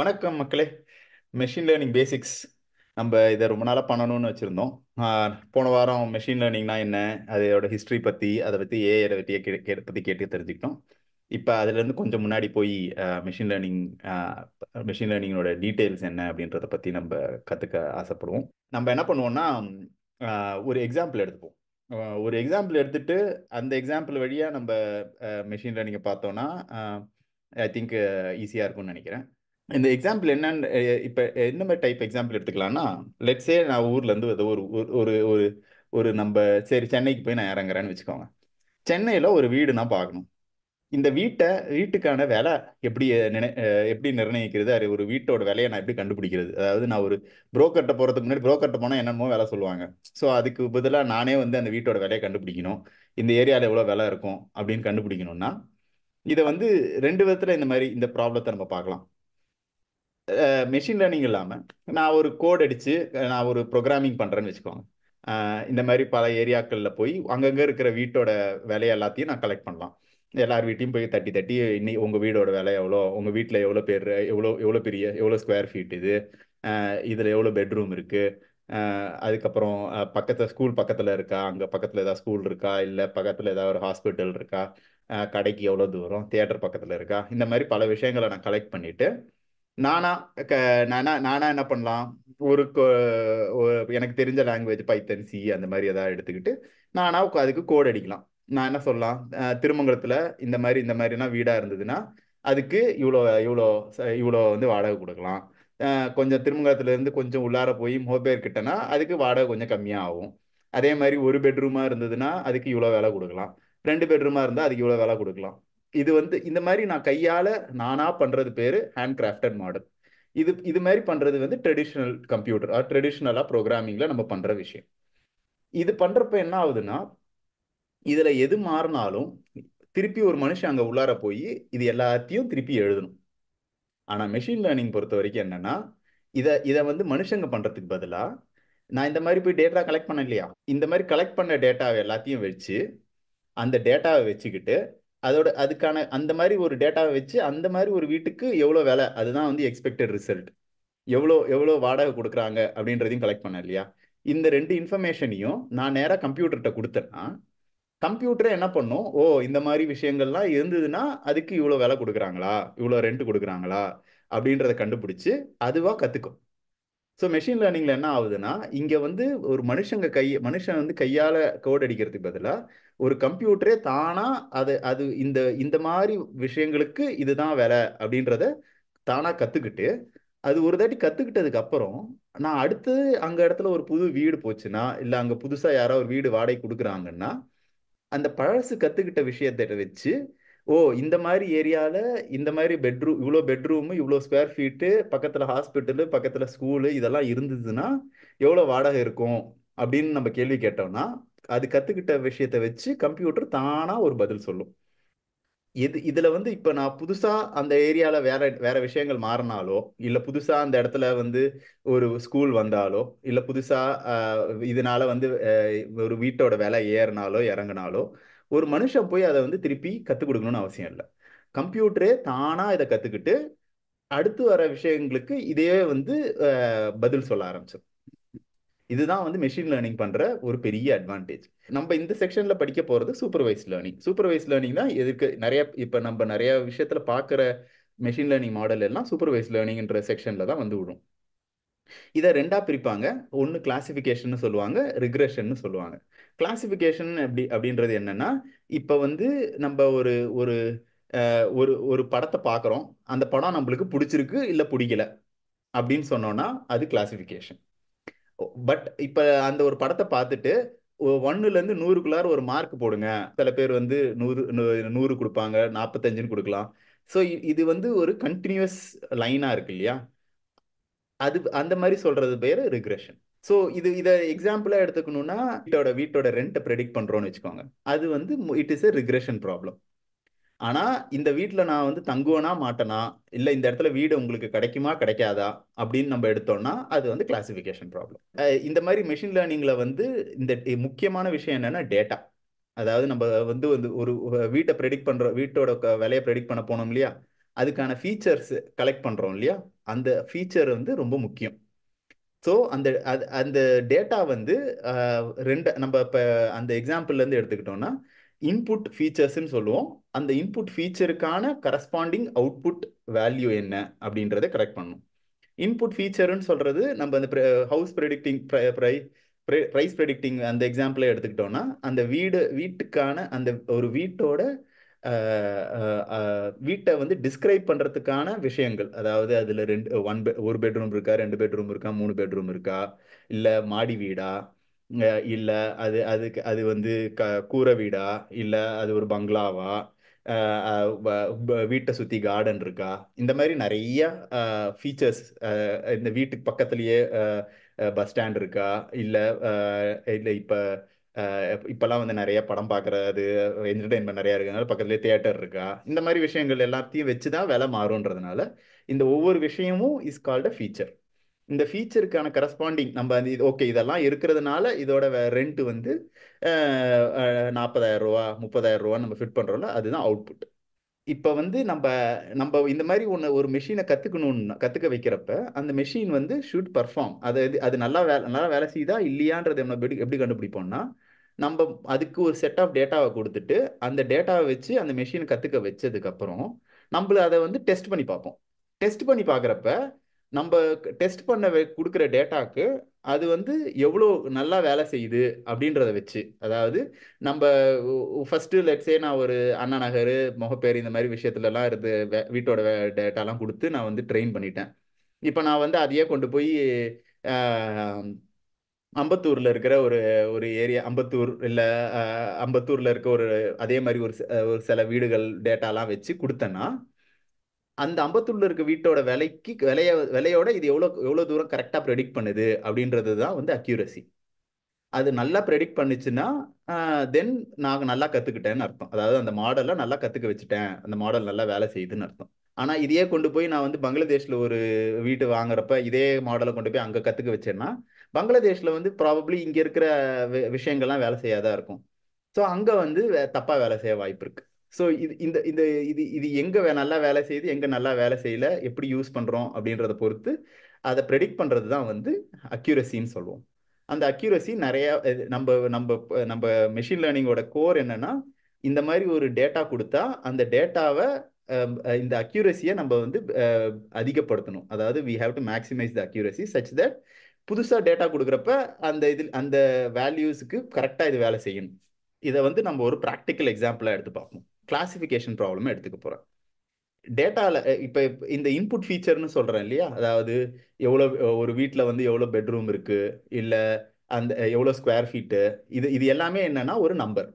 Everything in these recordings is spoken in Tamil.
வணக்கம் மக்களே மெஷின் லேர்னிங் பேசிக்ஸ் நம்ம இதை ரொம்ப நாளாக பண்ணணும்னு வச்சுருந்தோம் போன வாரம் மெஷின் லேர்னிங்னா என்ன அதோட ஹிஸ்ட்ரி பற்றி அதை பற்றி ஏஐ பற்றி கே பற்றி கேட்டு தெரிஞ்சுக்கிட்டோம் இப்போ அதுலேருந்து கொஞ்சம் முன்னாடி போய் மிஷின் லேர்னிங் மிஷின் லேர்னிங்கோட டீட்டெயில்ஸ் என்ன அப்படின்றத பற்றி நம்ம கற்றுக்க ஆசைப்படுவோம் நம்ம என்ன பண்ணுவோம்னா ஒரு எக்ஸாம்பிள் எடுத்துப்போம் ஒரு எக்ஸாம்பிள் எடுத்துட்டு அந்த எக்ஸாம்பிள் வழியாக நம்ம மெஷின் நீங்கள் பார்த்தோன்னா ஐ திங்க் ஈஸியாக இருக்கும்னு நினைக்கிறேன் இந்த எக்ஸாம்பிள் என்னன்னு இப்போ என்ன மாதிரி டைப் எக்ஸாம்பிள் எடுத்துக்கலாம்னா லெட்ஸே நான் ஊர்லேருந்து ஏதோ ஒரு ஒரு ஒரு ஒரு நம்ம சரி சென்னைக்கு போய் நான் இறங்குறேன்னு வச்சுக்கோங்க சென்னையில் ஒரு வீடு நான் பார்க்கணும் இந்த வீட்டை வீட்டுக்கான விலை எப்படி நினை எப்படி நிர்ணயிக்கிறது அது ஒரு வீட்டோட விலையை நான் எப்படி கண்டுபிடிக்கிறது அதாவது நான் ஒரு புரோக்கர்கிட்ட போகிறதுக்கு முன்னாடி புரோக்கர்கிட்ட போனால் என்னென்னமோ விலை சொல்லுவாங்க ஸோ அதுக்கு பதிலாக நானே வந்து அந்த வீட்டோட விலையை கண்டுபிடிக்கணும் இந்த ஏரியாவில் எவ்வளோ விலை இருக்கும் அப்படின்னு கண்டுபிடிக்கணும்னா இதை வந்து ரெண்டு விதத்தில் இந்த மாதிரி இந்த ப்ராப்ளத்தை நம்ம பார்க்கலாம் மெஷின் லேர்னிங் இல்லாமல் நான் ஒரு கோட் அடித்து நான் ஒரு ப்ரோக்ராமிங் பண்ணுறேன்னு வச்சுக்கோங்க இந்த மாதிரி பல ஏரியாக்களில் போய் அங்கங்கே இருக்கிற வீட்டோட விலையை எல்லாத்தையும் நான் கலெக்ட் பண்ணலாம் எல்லார் வீட்டையும் போய் தட்டி தட்டி இன்னைக்கு உங்கள் வீடோட விலை எவ்வளோ உங்கள் வீட்டில் எவ்வளோ பேர் எவ்வளோ எவ்வளோ பெரிய எவ்வளோ ஸ்கொயர் ஃபீட் இது இதில் எவ்வளோ பெட்ரூம் இருக்குது அதுக்கப்புறம் பக்கத்தில் ஸ்கூல் பக்கத்தில் இருக்கா அங்கே பக்கத்தில் ஏதாவது ஸ்கூல் இருக்கா இல்லை பக்கத்தில் ஏதாவது ஒரு ஹாஸ்பிட்டல் இருக்கா கடைக்கு எவ்வளோ தூரம் தியேட்டர் பக்கத்தில் இருக்கா இந்த மாதிரி பல விஷயங்களை நான் கலெக்ட் பண்ணிவிட்டு நானா க நானா நானா என்ன பண்ணலாம் ஒரு எனக்கு தெரிஞ்ச லாங்குவேஜ் பைத்தன் சி அந்த மாதிரி எதாவது எடுத்துக்கிட்டு நானா அதுக்கு கோட் அடிக்கலாம் நான் என்ன சொல்லலாம் திருமங்கலத்தில் இந்த மாதிரி இந்த மாதிரிலாம் வீடாக இருந்ததுன்னா அதுக்கு இவ்வளோ இவ்வளோ இவ்வளோ வந்து வாடகை கொடுக்கலாம் கொஞ்சம் திருமங்கலத்துலேருந்து கொஞ்சம் உள்ளார போய் மோபேர் கிட்டனா அதுக்கு வாடகை கொஞ்சம் கம்மியாக ஆகும் அதே மாதிரி ஒரு பெட்ரூமாக இருந்ததுன்னா அதுக்கு இவ்வளோ விலை கொடுக்கலாம் ரெண்டு பெட்ரூமாக இருந்தால் அதுக்கு இவ்வளோ விலை கொடுக்கலாம் இது வந்து இந்த மாதிரி நான் கையால் நானாக பண்ணுறது பேர் ஹேண்ட் கிராஃப்டட் மாடல் இது இது மாதிரி பண்ணுறது வந்து ட்ரெடிஷ்னல் கம்ப்யூட்டர் ட்ரெடிஷ்னலாக ப்ரோக்ராமிங்கில் நம்ம பண்ணுற விஷயம் இது பண்ணுறப்ப என்ன ஆகுதுன்னா இதுல எது மாறினாலும் திருப்பி ஒரு மனுஷன் அங்க உள்ளார போய் இது எல்லாத்தையும் திருப்பி எழுதணும் ஆனா மெஷின் லேர்னிங் பொறுத்த வரைக்கும் என்னன்னா இதை இதை வந்து மனுஷங்க பண்றதுக்கு பதிலா நான் இந்த மாதிரி போய் டேட்டா கலெக்ட் பண்ண இல்லையா இந்த மாதிரி கலெக்ட் பண்ண டேட்டாவை எல்லாத்தையும் வச்சு அந்த டேட்டாவை வச்சுக்கிட்டு அதோட அதுக்கான அந்த மாதிரி ஒரு டேட்டாவை வச்சு அந்த மாதிரி ஒரு வீட்டுக்கு எவ்வளோ வேலை அதுதான் வந்து எக்ஸ்பெக்டட் ரிசல்ட் எவ்வளோ எவ்வளோ வாடகை கொடுக்குறாங்க அப்படின்றதையும் கலெக்ட் பண்ண இல்லையா இந்த ரெண்டு இன்ஃபர்மேஷனையும் நான் நேராக கம்ப்யூட்டர்கிட்ட கொடுத்தேன்னா கம்ப்யூட்டரே என்ன பண்ணும் ஓ இந்த மாதிரி விஷயங்கள்லாம் இருந்ததுன்னா அதுக்கு இவ்வளோ விலை கொடுக்குறாங்களா இவ்வளோ ரெண்ட் கொடுக்குறாங்களா அப்படின்றத கண்டுபிடிச்சு அதுவாக கற்றுக்கும் ஸோ மெஷின் லேர்னிங்கில் என்ன ஆகுதுன்னா இங்கே வந்து ஒரு மனுஷங்க கை மனுஷன் வந்து கையால் கோடு அடிக்கிறதுக்கு பதிலாக ஒரு கம்ப்யூட்டரே தானாக அது அது இந்த இந்த மாதிரி விஷயங்களுக்கு இதுதான் வேலை அப்படின்றத தானாக கற்றுக்கிட்டு அது ஒரு தாட்டி கற்றுக்கிட்டதுக்கு அப்புறம் நான் அடுத்து அங்கே இடத்துல ஒரு புது வீடு போச்சுன்னா இல்லை அங்கே புதுசாக யாராவது ஒரு வீடு வாடகை கொடுக்குறாங்கன்னா அந்த பழசு கத்துக்கிட்ட விஷயத்த வச்சு ஓ இந்த மாதிரி ஏரியாவில் இந்த மாதிரி பெட்ரூம் இவ்வளோ பெட்ரூமு இவ்வளோ ஸ்கொயர் ஃபீட்டு பக்கத்தில் ஹாஸ்பிட்டலு பக்கத்தில் ஸ்கூலு இதெல்லாம் இருந்ததுன்னா எவ்வளோ வாடகை இருக்கும் அப்படின்னு நம்ம கேள்வி கேட்டோம்னா அது கற்றுக்கிட்ட விஷயத்த வச்சு கம்ப்யூட்டர் தானாக ஒரு பதில் சொல்லும் இது இதுல வந்து இப்ப நான் புதுசா அந்த ஏரியால வேற வேற விஷயங்கள் மாறினாலோ இல்ல புதுசா அந்த இடத்துல வந்து ஒரு ஸ்கூல் வந்தாலோ இல்ல புதுசா இதனால வந்து ஒரு வீட்டோட விலை ஏறினாலோ இறங்கினாலோ ஒரு மனுஷன் போய் அதை வந்து திருப்பி கத்துக் கொடுக்கணும்னு அவசியம் இல்லை கம்ப்யூட்டரே தானா இதை கத்துக்கிட்டு அடுத்து வர விஷயங்களுக்கு இதையே வந்து பதில் சொல்ல ஆரம்பிச்சிடும் இதுதான் வந்து மெஷின் லேர்னிங் பண்ணுற ஒரு பெரிய அட்வான்டேஜ் நம்ம இந்த செக்ஷனில் படிக்க போகிறது சூப்பர்வைஸ் லேர்னிங் சூப்பர்வைஸ் லேர்னிங்னா எதுக்கு நிறைய இப்போ நம்ம நிறைய விஷயத்தில் பார்க்குற மெஷின் லேர்னிங் மாடல் எல்லாம் சூப்பர்வைஸ் லேர்னிங்ன்ற செக்ஷனில் தான் வந்து விடும் இதை ரெண்டாக பிரிப்பாங்க ஒன்று கிளாசிஃபிகேஷன் சொல்லுவாங்க ரிக்ரெஷன் சொல்லுவாங்க கிளாசிஃபிகேஷன் அப்படி அப்படின்றது என்னென்னா இப்போ வந்து நம்ம ஒரு ஒரு ஒரு ஒரு படத்தை பார்க்குறோம் அந்த படம் நம்மளுக்கு பிடிச்சிருக்கு இல்லை பிடிக்கல அப்படின்னு சொன்னோன்னா அது கிளாசிஃபிகேஷன் பட் இப்போ அந்த ஒரு படத்தை பார்த்துட்டு இருந்து நூறுக்குள்ளார ஒரு மார்க் போடுங்க சில பேர் வந்து நூறு நூறு கொடுப்பாங்க நாற்பத்தஞ்சுன்னு கொடுக்கலாம் ஸோ இது வந்து ஒரு கண்டினியூஸ் லைனாக இருக்கு இல்லையா அது அந்த மாதிரி சொல்றது பேர் ரிக்ரெஷன் ஸோ இது இதை எக்ஸாம்பிளாக எடுத்துக்கணும்னா வீட்டோட வீட்டோட ரெண்ட்டை ப்ரெடிக்ட் பண்ணுறோன்னு வச்சுக்கோங்க அது வந்து it is a regression problem ஆனா இந்த வீட்டுல நான் வந்து தங்குவனா மாட்டேனா இல்ல இந்த இடத்துல வீடு உங்களுக்கு கிடைக்குமா கிடைக்காதா அப்படின்னு நம்ம எடுத்தோம்னா அது வந்து கிளாசிபிகேஷன் ப்ராப்ளம் இந்த மாதிரி மெஷின் லேர்னிங்ல வந்து இந்த முக்கியமான விஷயம் என்னன்னா டேட்டா அதாவது நம்ம வந்து வந்து ஒரு வீட்டை ப்ரெடிக்ட் பண்ற வீட்டோட விலையை ப்ரெடிக்ட் பண்ண போனோம் இல்லையா அதுக்கான ஃபீச்சர்ஸ் கலெக்ட் பண்றோம் இல்லையா அந்த ஃபீச்சர் வந்து ரொம்ப முக்கியம் ஸோ அந்த அது அந்த டேட்டா வந்து ரெண்டு நம்ம இப்போ அந்த எக்ஸாம்பிள்லேருந்து எடுத்துக்கிட்டோம்னா இன்புட் ஃபீச்சர்ஸ்ன்னு சொல்லுவோம் அந்த இன்புட் ஃபீச்சருக்கான கரஸ்பாண்டிங் அவுட்புட் வேல்யூ என்ன அப்படின்றத கரெக்ட் பண்ணும் இன்புட் ஃபீச்சர்னு சொல்கிறது நம்ம அந்த ஹவுஸ் ப்ரெடிக்டிங் ப்ரை ப்ரைஸ் ப்ரெடிக்டிங் அந்த எக்ஸாம்பிளே எடுத்துக்கிட்டோம்னா அந்த வீடு வீட்டுக்கான அந்த ஒரு வீட்டோட வீட்டை வந்து டிஸ்கிரைப் பண்ணுறதுக்கான விஷயங்கள் அதாவது அதில் ரெண்டு ஒன் பெ ஒரு பெட்ரூம் இருக்கா ரெண்டு பெட்ரூம் இருக்கா மூணு பெட்ரூம் இருக்கா இல்லை மாடி வீடா இல்லை அது அதுக்கு அது வந்து க கூரை வீடா இல்லை அது ஒரு பங்களாவா வீட்டை சுற்றி கார்டன் இருக்கா இந்த மாதிரி நிறைய ஃபீச்சர்ஸ் இந்த வீட்டுக்கு பக்கத்துலேயே பஸ் ஸ்டாண்ட் இருக்கா இல்லை இல்லை இப்போ இப்போல்லாம் வந்து நிறைய படம் பார்க்குறது என்டர்டைன்மெண்ட் நிறையா இருக்கிறதுனால பக்கத்துலேயே தியேட்டர் இருக்கா இந்த மாதிரி விஷயங்கள் எல்லாத்தையும் வச்சு தான் விலை மாறும்ன்றதுனால இந்த ஒவ்வொரு விஷயமும் இஸ் கால்ட் அ ஃபீச்சர் இந்த ஃபீச்சருக்கான கரஸ்பாண்டிங் நம்ம இது ஓகே இதெல்லாம் இருக்கிறதுனால இதோட ரெண்ட் வந்து நாற்பதாயிரம் ரூபா முப்பதாயிரம் ரூபா நம்ம ஃபிட் பண்ணுறோம்ல அதுதான் அவுட்புட் இப்போ வந்து நம்ம நம்ம இந்த மாதிரி ஒன்று ஒரு மிஷினை கற்றுக்கணும்னு கற்றுக்க வைக்கிறப்ப அந்த மெஷின் வந்து ஷூட் பர்ஃபார்ம் அது அது நல்லா வேலை நல்லா வேலை செய்யுதா இல்லையான்றது நம்ம எப்படி எப்படி கண்டுபிடிப்போம்னா நம்ம அதுக்கு ஒரு செட் ஆஃப் டேட்டாவை கொடுத்துட்டு அந்த டேட்டாவை வச்சு அந்த மெஷினை கற்றுக்க வச்சதுக்கப்புறம் நம்மள அதை வந்து டெஸ்ட் பண்ணி பார்ப்போம் டெஸ்ட் பண்ணி பார்க்குறப்ப நம்ம டெஸ்ட் பண்ண கொடுக்குற டேட்டாக்கு அது வந்து எவ்வளோ நல்லா வேலை செய்யுது அப்படின்றத வச்சு அதாவது நம்ம ஃபஸ்ட்டு லெட்ஸே நான் ஒரு அண்ணா நகர் முகப்பேர் இந்த மாதிரி விஷயத்துலலாம் இருந்து வீட்டோட டேட்டாலாம் கொடுத்து நான் வந்து ட்ரெயின் பண்ணிட்டேன் இப்போ நான் வந்து அதையே கொண்டு போய் அம்பத்தூரில் இருக்கிற ஒரு ஒரு ஏரியா அம்பத்தூர் இல்லை அம்பத்தூரில் இருக்க ஒரு அதே மாதிரி ஒரு ஒரு சில வீடுகள் டேட்டாலாம் வச்சு கொடுத்தேன்னா அந்த அம்பத்தூர்ல இருக்க வீட்டோட விலைக்கு விலைய விலையோட இது எவ்வளோ எவ்வளோ தூரம் கரெக்டாக ப்ரெடிக்ட் பண்ணுது அப்படின்றது தான் வந்து அக்யூரசி அது நல்லா ப்ரெடிக்ட் பண்ணுச்சுன்னா தென் நான் நல்லா கற்றுக்கிட்டேன்னு அர்த்தம் அதாவது அந்த மாடலை நல்லா கற்றுக்க வச்சுட்டேன் அந்த மாடல் நல்லா வேலை செய்யுதுன்னு அர்த்தம் ஆனால் இதையே கொண்டு போய் நான் வந்து பங்களாதேஷில் ஒரு வீட்டு வாங்குறப்ப இதே மாடலை கொண்டு போய் அங்கே கற்றுக்க வச்சேன்னா பங்களாதேஷில் வந்து ப்ராபப்ளி இங்கே இருக்கிற விஷயங்கள்லாம் வேலை செய்யாதான் இருக்கும் ஸோ அங்கே வந்து தப்பாக வேலை செய்ய வாய்ப்பு இருக்குது ஸோ இது இந்த இந்த இது இது எங்கே நல்லா வேலை செய்யுது எங்கே நல்லா வேலை செய்யல எப்படி யூஸ் பண்ணுறோம் அப்படின்றத பொறுத்து அதை ப்ரெடிக்ட் பண்ணுறது தான் வந்து அக்யூரஸின்னு சொல்லுவோம் அந்த அக்யூரஸி நிறையா நம்ம நம்ம நம்ம மெஷின் லேர்னிங்கோட கோர் என்னென்னா இந்த மாதிரி ஒரு டேட்டா கொடுத்தா அந்த டேட்டாவை இந்த அக்யூரஸியை நம்ம வந்து அதிகப்படுத்தணும் அதாவது we have to maximize the accuracy such that புதுசாக டேட்டா கொடுக்குறப்ப அந்த இதில் அந்த வேல்யூஸுக்கு கரெக்டாக இது வேலை செய்யணும் இதை வந்து நம்ம ஒரு ப்ராக்டிக்கல் எக்ஸாம்பிளாக எடுத்து பார்ப்போம் கிளாசிஃபிகேஷன் ப்ராப்ளம் எடுத்துக்க போகிறேன் டேட்டாவில் இப்போ இந்த இன்புட் ஃபீச்சர்னு சொல்கிறேன் இல்லையா அதாவது எவ்வளோ ஒரு வீட்டில் வந்து எவ்வளோ பெட்ரூம் இருக்குது இல்லை அந்த எவ்வளோ ஸ்கொயர் ஃபீட்டு இது இது எல்லாமே என்னென்னா ஒரு நம்பர்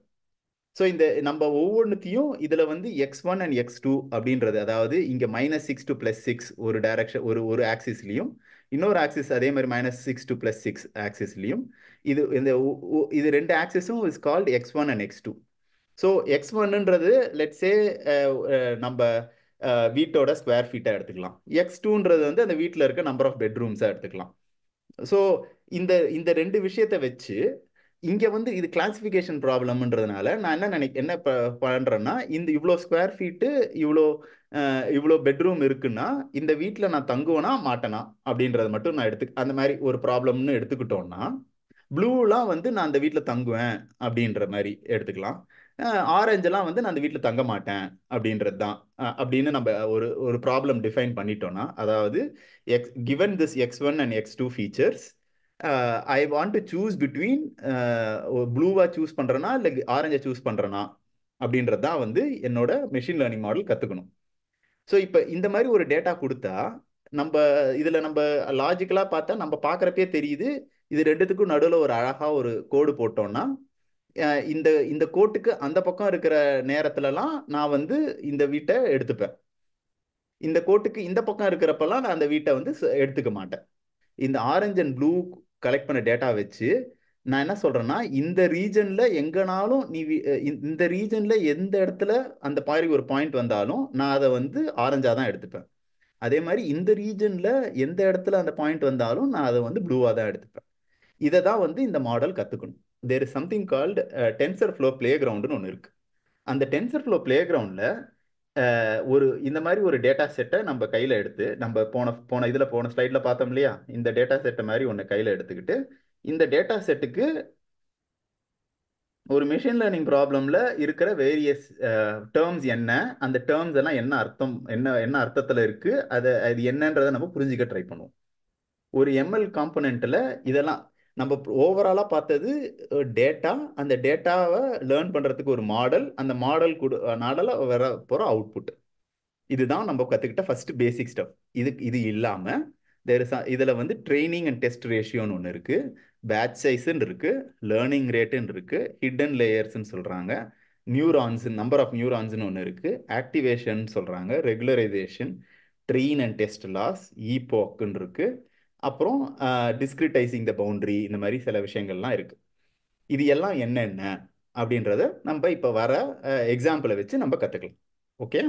ஸோ இந்த நம்ம ஒவ்வொன்றத்தையும் இதில் வந்து x one and x two அப்படின்றது அதாவது இங்கே minus six to plus six ஒரு டேரக்ஷன் ஒரு ஒரு ஆக்சிஸ்லேயும் இன்னொரு ஆக்சிஸ் அதே மாதிரி minus six to plus six ஆக்சிஸ்லேயும் இது இந்த இது ரெண்டு ஆக்சிஸும் is called x one and x two so x ஒன்னுன்றது லெட்ஸே நம்ம வீட்டோட ஸ்கொயர் ஃபீட்டாக எடுத்துக்கலாம் எக்ஸ் டூன்றது வந்து அந்த வீட்டில் இருக்க நம்பர் ஆஃப் பெட்ரூம்ஸாக எடுத்துக்கலாம் ஸோ இந்த இந்த ரெண்டு விஷயத்த வச்சு இங்கே வந்து இது கிளாஸிஃபிகேஷன் ப்ராப்ளம்ன்றதுனால நான் என்ன நினைக்க என்ன பண்ணுறேன்னா இந்த இவ்வளோ ஸ்கொயர் ஃபீட்டு இவ்வளோ இவ்வளோ பெட்ரூம் இருக்குன்னா இந்த வீட்டில் நான் தங்குவேனா மாட்டேனா அப்படின்றத மட்டும் நான் எடுத்து அந்த மாதிரி ஒரு ப்ராப்ளம்னு எடுத்துக்கிட்டோன்னா ப்ளூலாம் வந்து நான் அந்த வீட்டில் தங்குவேன் அப்படின்ற மாதிரி எடுத்துக்கலாம் ஆரஞ்செல்லாம் வந்து நான் அந்த வீட்டில் தங்க மாட்டேன் அப்படின்றது தான் அப்படின்னு நம்ம ஒரு ஒரு ப்ராப்ளம் டிஃபைன் பண்ணிட்டோம்னா அதாவது x given this x one and x two features I want to choose between ப்ளூவாக சூஸ் பண்ணுறனா இல்லை ஆரஞ்சை சூஸ் பண்ணுறனா அப்படின்றது தான் வந்து என்னோட மெஷின் லேர்னிங் மாடல் கற்றுக்கணும் ஸோ இப்போ இந்த மாதிரி ஒரு டேட்டா கொடுத்தா நம்ம இதில் நம்ம லாஜிக்கலாக பார்த்தா நம்ம பார்க்குறப்பே தெரியுது இது ரெண்டுத்துக்கும் நடுவில் ஒரு அழகாக ஒரு கோடு போட்டோம்னா இந்த இந்த கோட்டுக்கு அந்த பக்கம் இருக்கிற நேரத்துலலாம் நான் வந்து இந்த வீட்டை எடுத்துப்பேன் இந்த கோட்டுக்கு இந்த பக்கம் இருக்கிறப்பெல்லாம் நான் அந்த வீட்டை வந்து எடுத்துக்க மாட்டேன் இந்த ஆரஞ்சு அண்ட் ப்ளூ கலெக்ட் பண்ண டேட்டா வச்சு நான் என்ன சொல்கிறேன்னா இந்த ரீஜனில் எங்கேனாலும் நீ இந்த ரீஜனில் எந்த இடத்துல அந்த பாரி ஒரு பாயிண்ட் வந்தாலும் நான் அதை வந்து ஆரஞ்சாக தான் எடுத்துப்பேன் அதே மாதிரி இந்த ரீஜனில் எந்த இடத்துல அந்த பாயிண்ட் வந்தாலும் நான் அதை வந்து ப்ளூவாக தான் எடுத்துப்பேன் இதை தான் வந்து இந்த மாடல் கற்றுக்கணும் there is something called tensor flow play கிரவுண்டுன்னு ஒன்று இருக்குது அந்த டென்சர் ஃப்ளோ பிளே கிரவுண்டில் ஒரு இந்த மாதிரி ஒரு டேட்டா செட்டை நம்ம கையில் எடுத்து நம்ம போன போன இதில் போன ஸ்லைடில் பார்த்தோம் இல்லையா இந்த டேட்டா செட்டை மாதிரி ஒன்று கையில் எடுத்துக்கிட்டு இந்த டேட்டா செட்டுக்கு ஒரு மிஷின் லேர்னிங் ப்ராப்ளமில் இருக்கிற வேரியஸ் டேர்ம்ஸ் uh, என்ன அந்த டேர்ம்ஸ் எல்லாம் என்ன அர்த்தம் என்ன என்ன அர்த்தத்தில் இருக்குது அதை அது என்னன்றதை நம்ம புரிஞ்சுக்க ட்ரை பண்ணுவோம் ஒரு எம்எல் காம்பனண்ட்டில் இதெல்லாம் நம்ம ஓவராலாக பார்த்தது டேட்டா அந்த டேட்டாவை லேர்ன் பண்ணுறதுக்கு ஒரு மாடல் அந்த மாடல் கொடு மாடலை வர போகிற அவுட்புட் இதுதான் நம்ம கற்றுக்கிட்ட ஃபஸ்ட்டு பேசிக் ஸ்டெப் இது இது இல்லாமல் தேர் இஸ் இதில் வந்து ட்ரைனிங் அண்ட் டெஸ்ட் ரேஷியோன்னு ஒன்று இருக்குது பேட்ச் சைஸுன்னு இருக்குது லேர்னிங் ரேட்டுன்னு இருக்குது ஹிடன் லேயர்ஸ்ன்னு சொல்கிறாங்க நியூரான்ஸ் நம்பர் ஆஃப் நியூரான்ஸ்னு ஒன்று இருக்குது ஆக்டிவேஷன் சொல்கிறாங்க regularization train and test loss ஈபோக்குன்னு இருக்குது அப்புறம் டிஸ்கிரிட்டைசிங் த பவுண்ட்ரி இந்த மாதிரி சில விஷயங்கள்லாம் இருக்குது இது எல்லாம் என்னென்ன அப்படின்றத நம்ம இப்போ வர எக்ஸாம்பிளை வச்சு நம்ம கற்றுக்கலாம் ஓகே